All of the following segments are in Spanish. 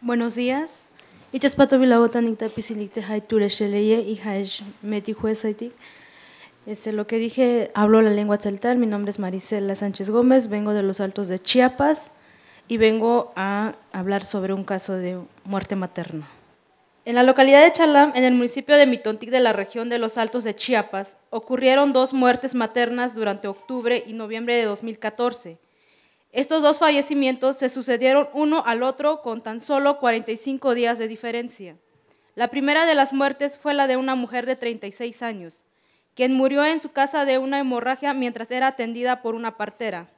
Buenos días. Este, lo que dije, hablo la lengua tzeltal. Mi nombre es Marisela Sánchez Gómez, vengo de los Altos de Chiapas y vengo a hablar sobre un caso de muerte materna. En la localidad de Chalam, en el municipio de Mitontic de la región de los Altos de Chiapas, ocurrieron dos muertes maternas durante octubre y noviembre de 2014. Estos dos fallecimientos se sucedieron uno al otro con tan solo 45 días de diferencia. La primera de las muertes fue la de una mujer de 36 años, quien murió en su casa de una hemorragia mientras era atendida por una partera.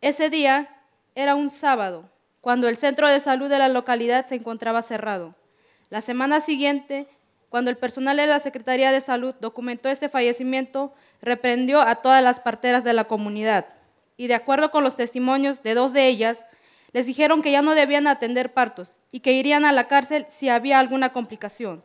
Ese día era un sábado, cuando el centro de salud de la localidad se encontraba cerrado. La semana siguiente, cuando el personal de la Secretaría de Salud documentó ese fallecimiento, reprendió a todas las parteras de la comunidad y de acuerdo con los testimonios de dos de ellas, les dijeron que ya no debían atender partos y que irían a la cárcel si había alguna complicación.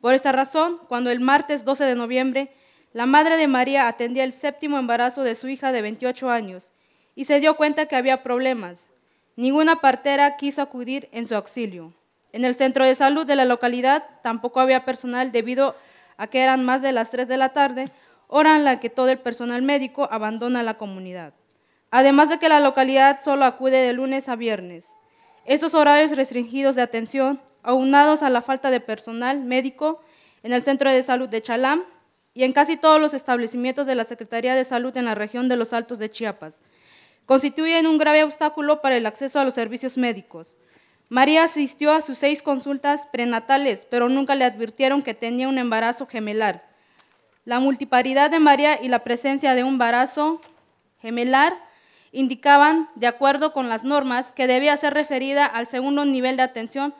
Por esta razón, cuando el martes 12 de noviembre, la madre de María atendía el séptimo embarazo de su hija de 28 años y se dio cuenta que había problemas. Ninguna partera quiso acudir en su auxilio. En el centro de salud de la localidad tampoco había personal debido a que eran más de las 3 de la tarde, hora en la que todo el personal médico abandona la comunidad además de que la localidad solo acude de lunes a viernes. esos horarios restringidos de atención, aunados a la falta de personal médico en el Centro de Salud de Chalam y en casi todos los establecimientos de la Secretaría de Salud en la región de los Altos de Chiapas, constituyen un grave obstáculo para el acceso a los servicios médicos. María asistió a sus seis consultas prenatales, pero nunca le advirtieron que tenía un embarazo gemelar. La multiparidad de María y la presencia de un embarazo gemelar indicaban, de acuerdo con las normas, que debía ser referida al segundo nivel de atención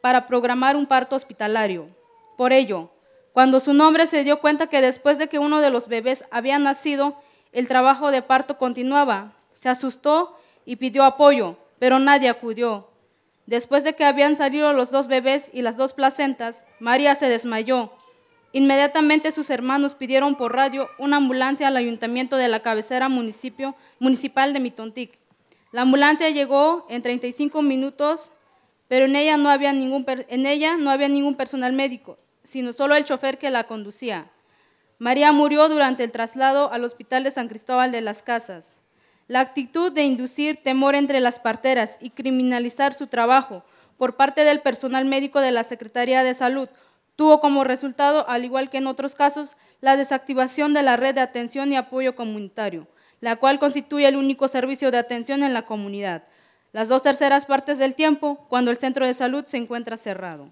para programar un parto hospitalario. Por ello, cuando su nombre se dio cuenta que después de que uno de los bebés había nacido, el trabajo de parto continuaba, se asustó y pidió apoyo, pero nadie acudió. Después de que habían salido los dos bebés y las dos placentas, María se desmayó Inmediatamente sus hermanos pidieron por radio una ambulancia al ayuntamiento de la cabecera municipal de Mitontic. La ambulancia llegó en 35 minutos, pero en ella, en ella no había ningún personal médico, sino solo el chofer que la conducía. María murió durante el traslado al hospital de San Cristóbal de las Casas. La actitud de inducir temor entre las parteras y criminalizar su trabajo por parte del personal médico de la Secretaría de Salud tuvo como resultado, al igual que en otros casos, la desactivación de la red de atención y apoyo comunitario, la cual constituye el único servicio de atención en la comunidad, las dos terceras partes del tiempo cuando el centro de salud se encuentra cerrado.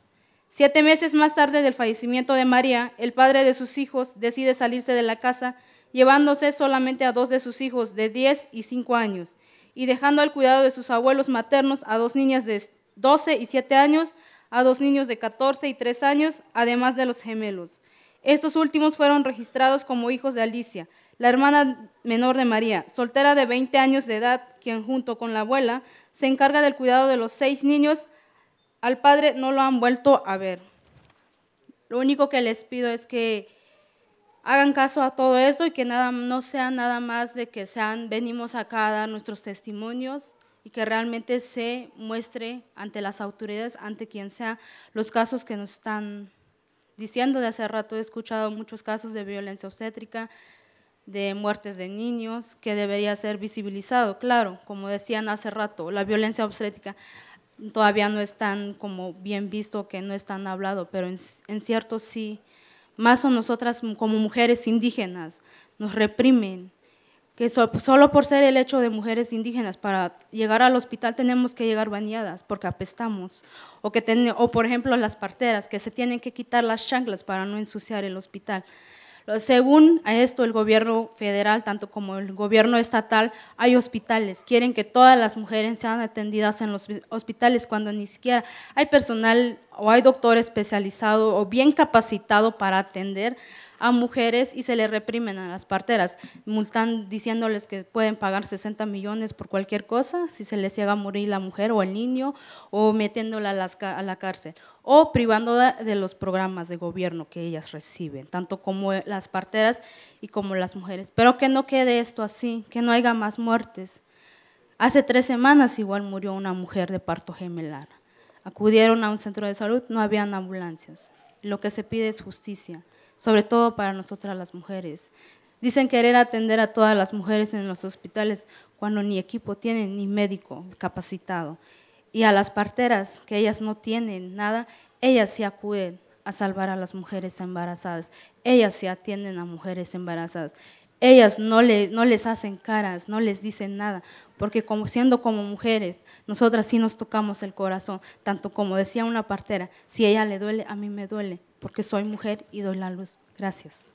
Siete meses más tarde del fallecimiento de María, el padre de sus hijos decide salirse de la casa, llevándose solamente a dos de sus hijos de 10 y 5 años, y dejando al cuidado de sus abuelos maternos a dos niñas de 12 y 7 años, a dos niños de 14 y 3 años, además de los gemelos. Estos últimos fueron registrados como hijos de Alicia, la hermana menor de María, soltera de 20 años de edad, quien junto con la abuela se encarga del cuidado de los seis niños. Al padre no lo han vuelto a ver. Lo único que les pido es que hagan caso a todo esto y que nada, no sea nada más de que sean, venimos acá a dar nuestros testimonios, y que realmente se muestre ante las autoridades, ante quien sea, los casos que nos están diciendo. De hace rato he escuchado muchos casos de violencia obstétrica, de muertes de niños, que debería ser visibilizado. Claro, como decían hace rato, la violencia obstétrica todavía no es tan como bien visto, que no es tan hablado, pero en, en cierto sí, más o nosotras como mujeres indígenas, nos reprimen, que solo por ser el hecho de mujeres indígenas, para llegar al hospital tenemos que llegar bañadas porque apestamos, o, que o por ejemplo las parteras, que se tienen que quitar las chanclas para no ensuciar el hospital. Según esto, el gobierno federal, tanto como el gobierno estatal, hay hospitales. Quieren que todas las mujeres sean atendidas en los hospitales cuando ni siquiera hay personal o hay doctor especializado o bien capacitado para atender a mujeres y se le reprimen a las parteras, multan diciéndoles que pueden pagar 60 millones por cualquier cosa si se les llega a morir la mujer o el niño o metiéndola a, a la cárcel o privando de los programas de gobierno que ellas reciben, tanto como las parteras y como las mujeres. Pero que no quede esto así, que no haya más muertes. Hace tres semanas igual murió una mujer de parto gemelar. Acudieron a un centro de salud, no habían ambulancias. Lo que se pide es justicia sobre todo para nosotras las mujeres. Dicen querer atender a todas las mujeres en los hospitales cuando ni equipo tienen ni médico capacitado. Y a las parteras, que ellas no tienen nada, ellas se sí acuden a salvar a las mujeres embarazadas. Ellas se sí atienden a mujeres embarazadas ellas no, no les hacen caras, no les dicen nada, porque como, siendo como mujeres, nosotras sí nos tocamos el corazón, tanto como decía una partera, si a ella le duele, a mí me duele, porque soy mujer y doy la luz. Gracias.